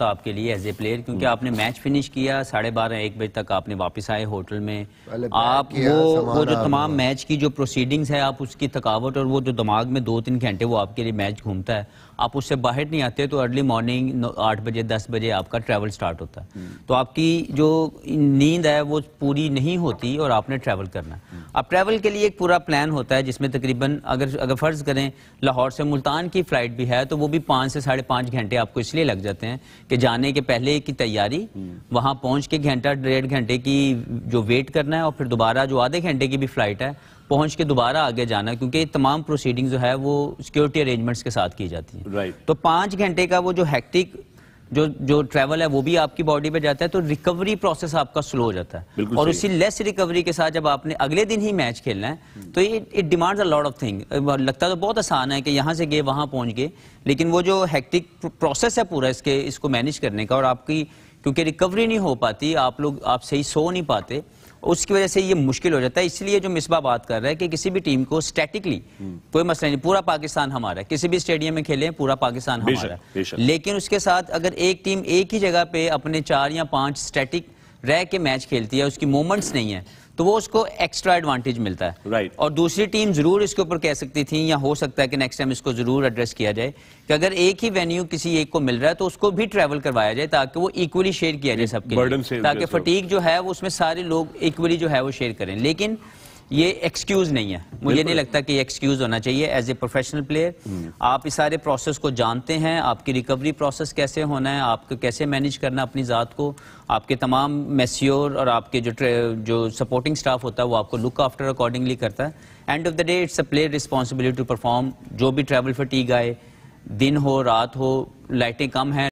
था आपके लिए एज ए प्लेयर क्योंकि हम्म। आपने मैच फिनिश किया साढ़े बारह एक बजे तक आपने वापस आए होटल में आप वो वो जो तमाम मैच की जो प्रोसीडिंग्स है आप उसकी थकावट और वो जो दिमाग में दो तीन घंटे वो आपके लिए मैच घूमता है आप उससे बाहर नहीं आते तो अर्ली मॉर्निंग आठ बजे दस बजे आपका ट्रैवल स्टार्ट होता है हम्म। तो आपकी जो नींद है वो पूरी नहीं होती और आपने ट्रैवल करना अब ट्रैवल हम्म। के लिए एक पूरा प्लान होता है जिसमें तकरीबन अगर अगर फ़र्ज़ करें लाहौर से मुल्तान की फ़्लाइट भी है तो वो भी पाँच से साढ़े पाँच घंटे आपको इसलिए लग जाते हैं कि जाने के पहले की तैयारी हम्म। वहां पहुंच के घंटा डेढ़ घंटे की जो वेट करना है और फिर दोबारा जो आधे घंटे की भी फ्लाइट है पहुंच के दोबारा आगे जाना क्योंकि तमाम प्रोसीडिंग जो है वो सिक्योरिटी अरेंजमेंट्स के साथ की जाती है right. तो पांच घंटे का वो जो हैक्टिक जो जो ट्रैवल है वो भी आपकी बॉडी पे जाता है तो रिकवरी प्रोसेस आपका स्लो हो जाता है और उसी लेस रिकवरी के साथ जब आपने अगले दिन ही मैच खेलना है हम्म। तो it demands a lot of thing लगता तो बहुत आसान है कि यहाँ से गए वहाँ पहुँच गए लेकिन वो जो हैक्टिक प्रोसेस है पूरा इसके इसको मैनेज करने का और आपकी क्योंकि रिकवरी नहीं हो पाती आप लोग आप सही सो नहीं पाते उसकी वजह से ये मुश्किल हो जाता है इसलिए जो मिसबा बात कर रहा है कि किसी भी टीम को स्टैटिकली हम्म। कोई मसला नहीं पूरा पाकिस्तान हमारा है किसी भी स्टेडियम में खेले पूरा पाकिस्तान हमारा है लेकिन उसके साथ अगर एक टीम एक ही जगह पे अपने चार या पांच स्टैटिक रह के मैच खेलती है उसकी मोमेंट्स नहीं है तो वो उसको एक्स्ट्रा एडवांटेज मिलता है राइट right. और दूसरी टीम जरूर इसके ऊपर कह सकती थी या हो सकता है कि नेक्स्ट टाइम इसको जरूर एड्रेस किया जाए कि अगर एक ही वेन्यू किसी एक को मिल रहा है तो उसको भी ट्रैवल करवाया जाए ताकि वो इक्वली शेयर किया जाए सबके ताकि फटीक तो। जो है वो उसमें सारे लोग इक्वली जो है वो शेयर करें लेकिन ये एक्सक्यूज नहीं है मुझे नहीं लगता कि ये एक्सक्यूज होना चाहिए एज ए प्रोफेशनल प्लेयर आप इस सारे प्रोसेस को जानते हैं आपकी रिकवरी प्रोसेस कैसे होना है आपको कैसे मैनेज करना अपनी ज़ात को आपके तमाम मेस्योर और आपके जो जो सपोर्टिंग स्टाफ होता है वो आपको लुक आफ्टर अकॉर्डिंगली करता है end of the day it's a player responsibility to perform जो भी ट्रैवल फटीक आए दिन हो रात हो लाइटें कम हैं